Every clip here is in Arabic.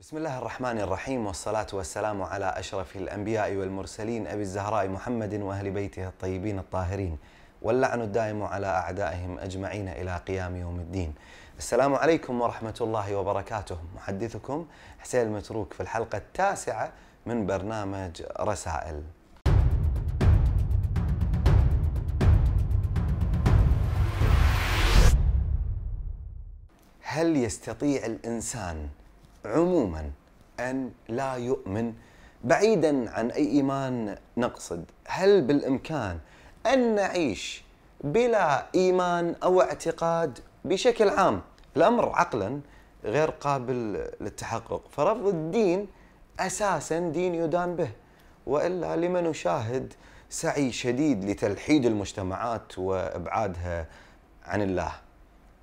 بسم الله الرحمن الرحيم والصلاة والسلام على أشرف الأنبياء والمرسلين أبي الزهراء محمد وأهل بيته الطيبين الطاهرين واللعن الدائم على أعدائهم أجمعين إلى قيام يوم الدين السلام عليكم ورحمة الله وبركاته محدثكم حسين المتروك في الحلقة التاسعة من برنامج رسائل هل يستطيع الإنسان عموما ان لا يؤمن بعيدا عن اي ايمان نقصد هل بالامكان ان نعيش بلا ايمان او اعتقاد بشكل عام الامر عقلا غير قابل للتحقق فرفض الدين اساسا دين يدان به والا لمن نشاهد سعي شديد لتلحيد المجتمعات وابعادها عن الله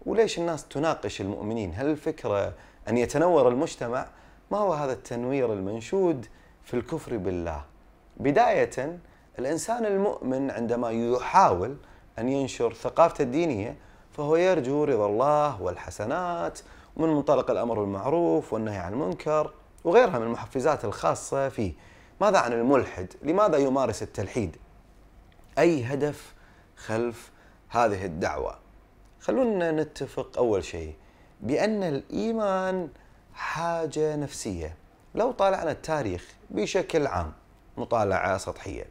وليش الناس تناقش المؤمنين هل الفكره أن يتنور المجتمع ما هو هذا التنوير المنشود في الكفر بالله بداية الإنسان المؤمن عندما يحاول أن ينشر ثقافته الدينية فهو يرجو رضا الله والحسنات من منطلق الأمر بالمعروف والنهي عن المنكر وغيرها من المحفزات الخاصة فيه ماذا عن الملحد؟ لماذا يمارس التلحيد؟ أي هدف خلف هذه الدعوة؟ خلونا نتفق أول شيء بأن الإيمان حاجة نفسية لو طالعنا التاريخ بشكل عام مطالعة سطحية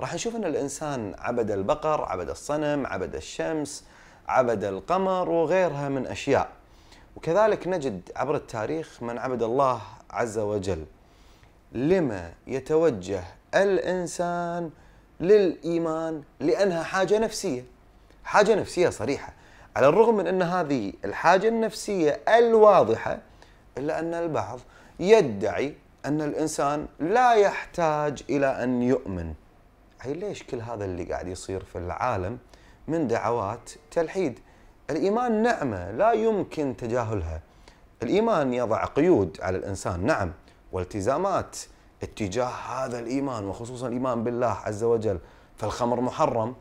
راح نشوف أن الإنسان عبد البقر عبد الصنم عبد الشمس عبد القمر وغيرها من أشياء وكذلك نجد عبر التاريخ من عبد الله عز وجل لما يتوجه الإنسان للإيمان لأنها حاجة نفسية حاجة نفسية صريحة على الرغم من أن هذه الحاجة النفسية الواضحة إلا أن البعض يدعي أن الإنسان لا يحتاج إلى أن يؤمن أي ليش كل هذا اللي قاعد يصير في العالم من دعوات تلحيد الإيمان نعمة لا يمكن تجاهلها الإيمان يضع قيود على الإنسان نعم والتزامات اتجاه هذا الإيمان وخصوصا الإيمان بالله عز وجل فالخمر محرم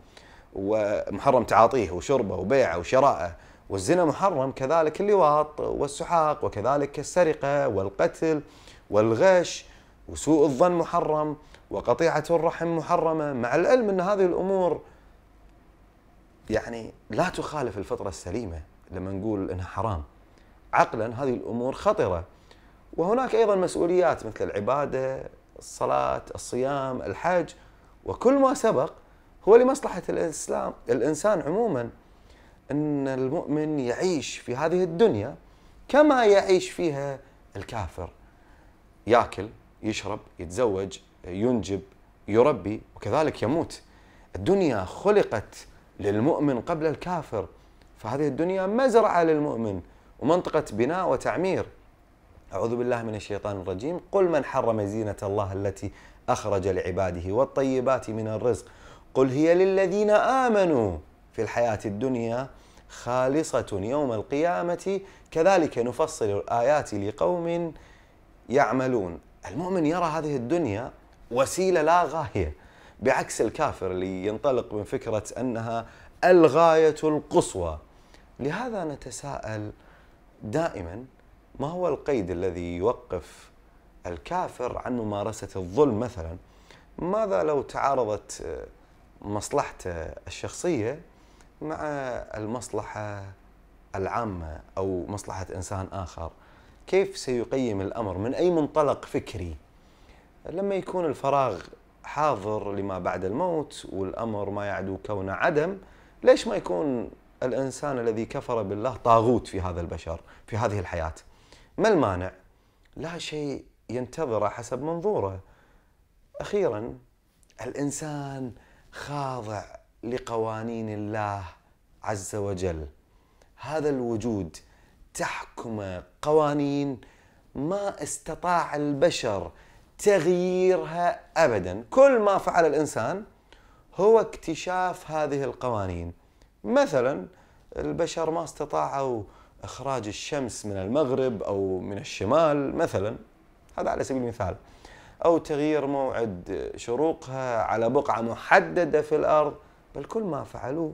ومحرم تعاطيه وشربه وبيعه وشراءه والزنا محرم كذلك اللواط والسحاق وكذلك السرقة والقتل والغش وسوء الظن محرم وقطيعة الرحم محرمة مع العلم أن هذه الأمور يعني لا تخالف الفطرة السليمة لما نقول أنها حرام عقلا هذه الأمور خطرة وهناك أيضا مسؤوليات مثل العبادة الصلاة الصيام الحج وكل ما سبق هو لمصلحة الإسلام الإنسان عموما أن المؤمن يعيش في هذه الدنيا كما يعيش فيها الكافر ياكل يشرب يتزوج ينجب يربي وكذلك يموت الدنيا خلقت للمؤمن قبل الكافر فهذه الدنيا مزرعة للمؤمن ومنطقة بناء وتعمير أعوذ بالله من الشيطان الرجيم قل من حرم زينة الله التي أخرج لعباده والطيبات من الرزق قل هي للذين آمنوا في الحياة الدنيا خالصة يوم القيامة كذلك نفصل الآيات لقوم يعملون المؤمن يرى هذه الدنيا وسيلة لا غاية بعكس الكافر اللي ينطلق من فكرة أنها الغاية القصوى لهذا نتساءل دائما ما هو القيد الذي يوقف الكافر عن ممارسة الظلم مثلا ماذا لو تعارضت مصلحته الشخصيه مع المصلحه العامه او مصلحه انسان اخر كيف سيقيم الامر من اي منطلق فكري لما يكون الفراغ حاضر لما بعد الموت والامر ما يعدو كون عدم ليش ما يكون الانسان الذي كفر بالله طاغوت في هذا البشر في هذه الحياه ما المانع لا شيء ينتظره حسب منظوره اخيرا الانسان خاضع لقوانين الله عز وجل هذا الوجود تحكم قوانين ما استطاع البشر تغييرها ابدا كل ما فعل الانسان هو اكتشاف هذه القوانين مثلا البشر ما استطاعوا اخراج الشمس من المغرب او من الشمال مثلا هذا على سبيل المثال أو تغيير موعد شروقها على بقعة محددة في الأرض بل كل ما فعلوه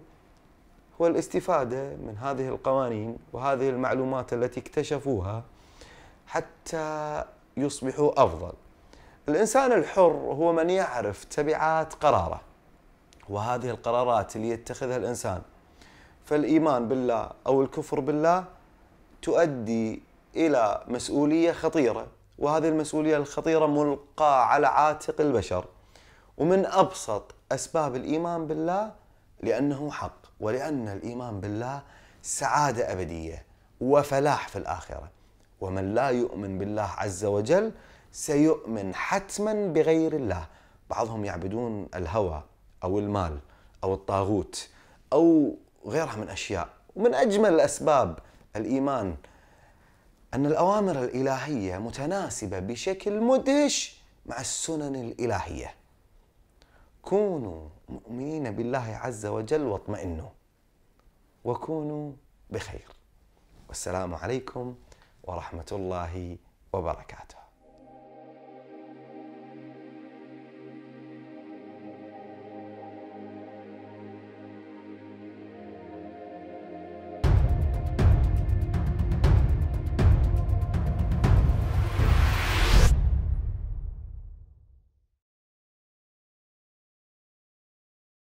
هو الاستفادة من هذه القوانين وهذه المعلومات التي اكتشفوها حتى يصبحوا أفضل الإنسان الحر هو من يعرف تبعات قراره وهذه القرارات اللي يتخذها الإنسان فالإيمان بالله أو الكفر بالله تؤدي إلى مسؤولية خطيرة وهذه المسؤولية الخطيرة ملقاة على عاتق البشر ومن أبسط أسباب الإيمان بالله لأنه حق ولأن الإيمان بالله سعادة أبدية وفلاح في الآخرة ومن لا يؤمن بالله عز وجل سيؤمن حتما بغير الله بعضهم يعبدون الهوى أو المال أو الطاغوت أو غيرها من أشياء ومن أجمل الأسباب الإيمان أن الأوامر الإلهية متناسبة بشكل مدهش مع السنن الإلهية كونوا مؤمنين بالله عز وجل واطمئنوا وكونوا بخير والسلام عليكم ورحمة الله وبركاته